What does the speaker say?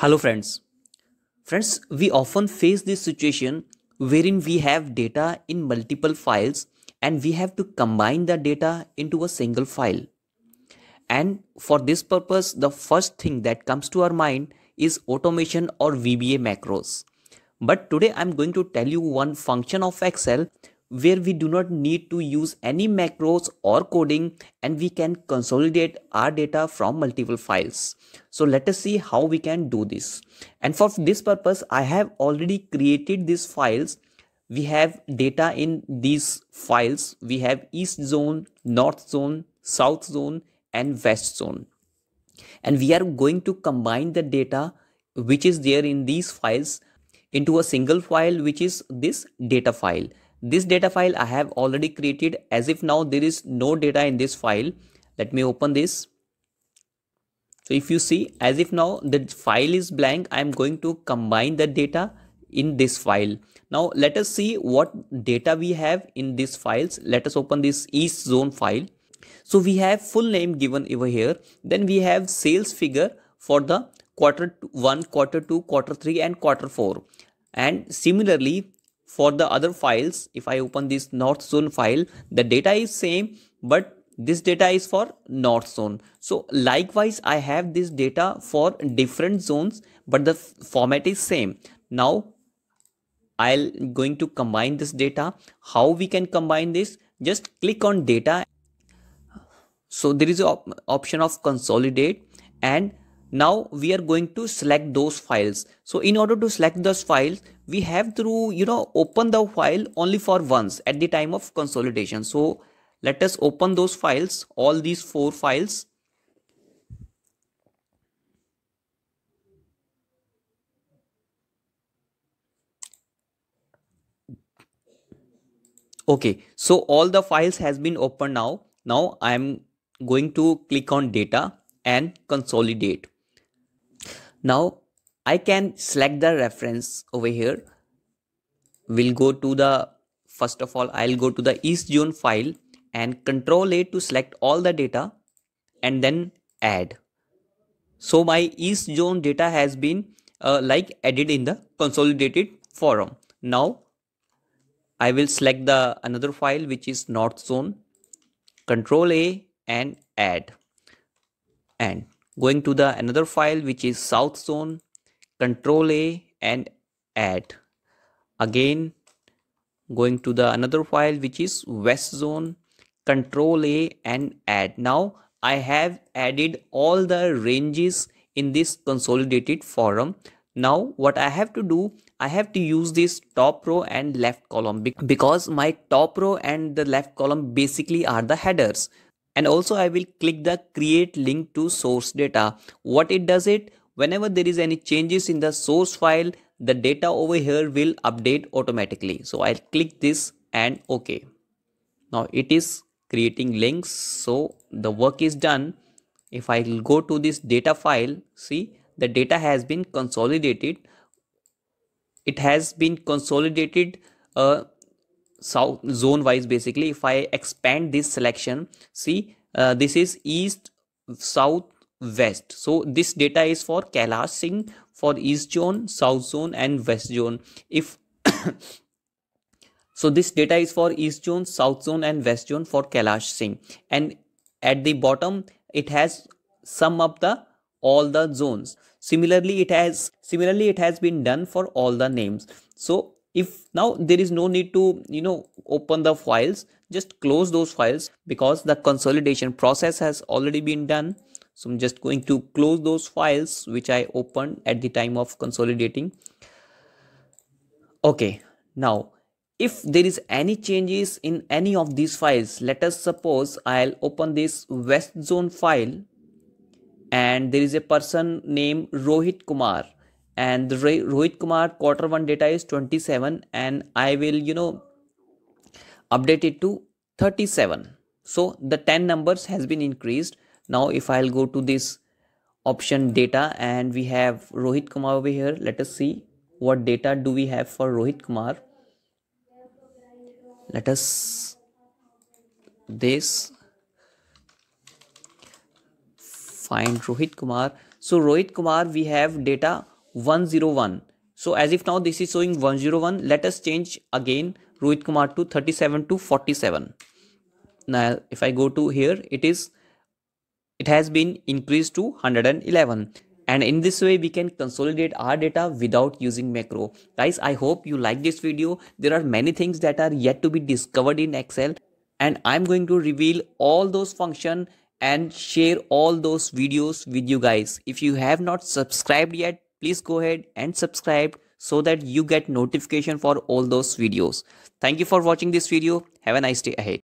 Hello friends. Friends, we often face this situation wherein we have data in multiple files and we have to combine the data into a single file. And for this purpose, the first thing that comes to our mind is automation or VBA macros. But today I'm going to tell you one function of Excel where we do not need to use any macros or coding and we can consolidate our data from multiple files. So let us see how we can do this. And for this purpose, I have already created these files. We have data in these files. We have East zone, North zone, South zone and West zone. And we are going to combine the data which is there in these files into a single file which is this data file this data file I have already created as if now there is no data in this file let me open this so if you see as if now the file is blank I am going to combine the data in this file now let us see what data we have in these files let us open this east zone file so we have full name given over here then we have sales figure for the quarter 1 quarter 2 quarter 3 and quarter 4 and similarly for the other files if i open this north zone file the data is same but this data is for north zone so likewise i have this data for different zones but the format is same now i'll going to combine this data how we can combine this just click on data so there is an op option of consolidate and now we are going to select those files so in order to select those files we have to you know open the file only for once at the time of consolidation so let us open those files all these four files okay so all the files has been opened now now i am going to click on data and consolidate now I can select the reference over here. We'll go to the, first of all, I'll go to the East June file and control A to select all the data and then add. So my East Zone data has been uh, like added in the consolidated forum. Now I will select the another file which is North Zone, control A and add and going to the another file which is south zone control a and add again going to the another file which is west zone control a and add now i have added all the ranges in this consolidated forum now what i have to do i have to use this top row and left column because my top row and the left column basically are the headers and also I will click the create link to source data. What it does it whenever there is any changes in the source file the data over here will update automatically. So I'll click this and OK. Now it is creating links so the work is done. If I go to this data file see the data has been consolidated. It has been consolidated uh, south zone wise basically if i expand this selection see uh, this is east south west so this data is for kailash singh for east zone south zone and west zone if so this data is for east zone south zone and west zone for kailash singh and at the bottom it has sum up the all the zones similarly it has similarly it has been done for all the names so if now there is no need to you know open the files just close those files because the consolidation process has already been done so i'm just going to close those files which i opened at the time of consolidating okay now if there is any changes in any of these files let us suppose i'll open this west zone file and there is a person named rohit kumar and the Rohit Kumar quarter one data is 27 and I will you know update it to 37 so the 10 numbers has been increased now if I'll go to this option data and we have Rohit Kumar over here let us see what data do we have for Rohit Kumar let us this find Rohit Kumar so Rohit Kumar we have data 101 so as if now this is showing 101 let us change again Rohit Kumar to 37 to 47 now if I go to here it is it has been increased to 111 and in this way we can consolidate our data without using macro guys i hope you like this video there are many things that are yet to be discovered in excel and i'm going to reveal all those function and share all those videos with you guys if you have not subscribed yet please go ahead and subscribe so that you get notification for all those videos. Thank you for watching this video. Have a nice day ahead.